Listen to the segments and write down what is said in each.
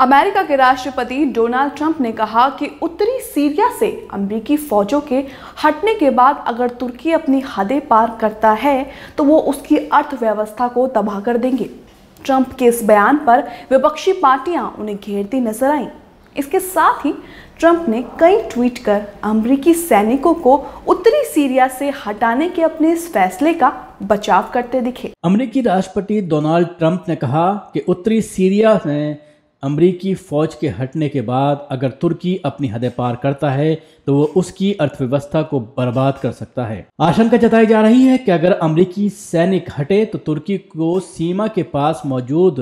America के राष्ट्रपति Donald Trump ने कहा कि उत्तरी सीरिया से अमरीकी फौजों के हटने के बाद अगर तुर्की अपनी हदें पार करता है तो वो उसकी अर्थव्यवस्था को तबाह कर देंगे ट्रंप के इस बयान पर विपक्षी पार्टियां उन्हें घेरती नजर आईं इसके साथ ही ट्रंप ने कई ट्वीट कर अमरीकी सैनिकों को उत्तरी सीरिया से हटाने के अपने इस फैसले का बचाव करते दिखे अमरीकी राष्ट्रपति डोनाल्ड ट्रंप ने कहा कि उत्तरी सीरिया में अमरीकी फ़ौज के हटने के बाद अगर तुर्की अपनी हदें पार करता है तो वो उसकी अर्थव्यवस्था को बर्बाद कर सकता है आशंका जताई जा रही है कि अगर अमरीकी सैनिक हटे तो तुर्की को सीमा के पास मौजूद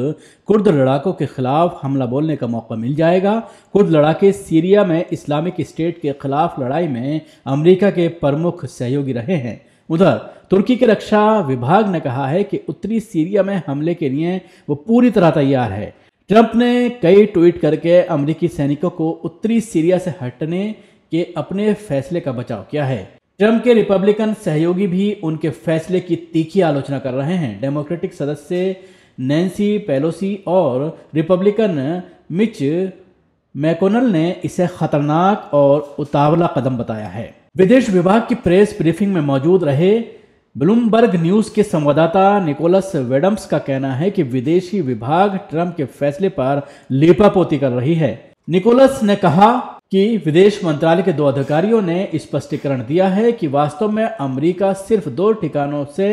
कुर्द लड़ाकों के खिलाफ हमला बोलने का मौका मिल जाएगा कुर्द लड़ाके सीरिया में इस्लामिक स्टेट के खिलाफ लड़ाई में अमरीका के प्रमुख सहयोगी रहे हैं उधर तुर्की के रक्षा विभाग ने कहा है कि उत्तरी सीरिया में हमले के लिए वो पूरी तरह तैयार है ट्रंप ने कई ट्वीट करके अमेरिकी सैनिकों को उत्तरी सीरिया से हटने के अपने फैसले का बचाव किया है ट्रंप के रिपब्लिकन सहयोगी भी उनके फैसले की तीखी आलोचना कर रहे हैं डेमोक्रेटिक सदस्य नैन्सी पेलोसी और रिपब्लिकन मिच मैकोनल ने इसे खतरनाक और उतावला कदम बताया है विदेश विभाग की प्रेस ब्रीफिंग में मौजूद रहे ब्लूमबर्ग न्यूज के संवाददाता निकोलस वेडम्स का कहना है कि विदेशी विभाग ट्रंप के फैसले पर लेपापोती कर रही है निकोलस ने कहा कि विदेश मंत्रालय के दो अधिकारियों ने स्पष्टीकरण दिया है कि वास्तव में अमेरिका सिर्फ दो ठिकानों से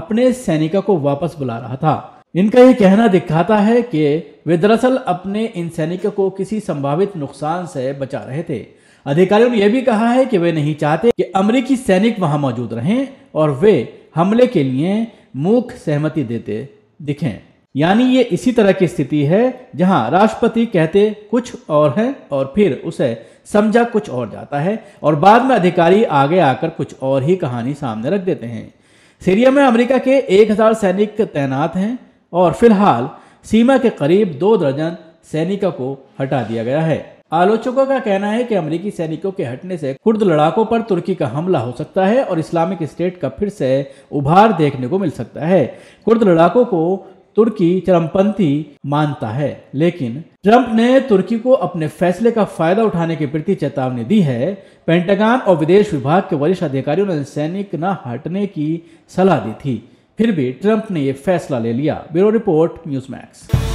अपने सैनिकों को वापस बुला रहा था इनका यह कहना दिखाता है कि वे दरअसल अपने इन सैनिकों को किसी संभावित नुकसान से बचा रहे थे अधिकारियों ने यह भी कहा है कि वे नहीं चाहते कि अमरीकी सैनिक वहां मौजूद रहें और वे हमले के लिए मूक सहमति देते दिखें यानी ये इसी तरह की स्थिति है जहां राष्ट्रपति कहते कुछ और है और फिर उसे समझा कुछ और जाता है और बाद में अधिकारी आगे आकर कुछ और ही कहानी सामने रख देते हैं सीरिया में अमेरिका के 1000 सैनिक तैनात हैं और फिलहाल सीमा के करीब दो दर्जन सैनिकों को हटा दिया गया है आलोचकों का कहना है कि अमेरिकी सैनिकों के हटने से कुर्द लड़ाकों पर तुर्की का हमला हो सकता है और इस्लामिक स्टेट का फिर से उभार देखने को मिल सकता है कुर्द लड़ाकों को तुर्की चरमपंथी मानता है लेकिन ट्रंप ने तुर्की को अपने फैसले का फायदा उठाने के प्रति चेतावनी दी है पेंटागन और विदेश विभाग के वरिष्ठ अधिकारियों ने सैनिक न हटने की सलाह दी थी फिर भी ट्रंप ने यह फैसला ले लिया ब्यूरो रिपोर्ट न्यूज मैक्स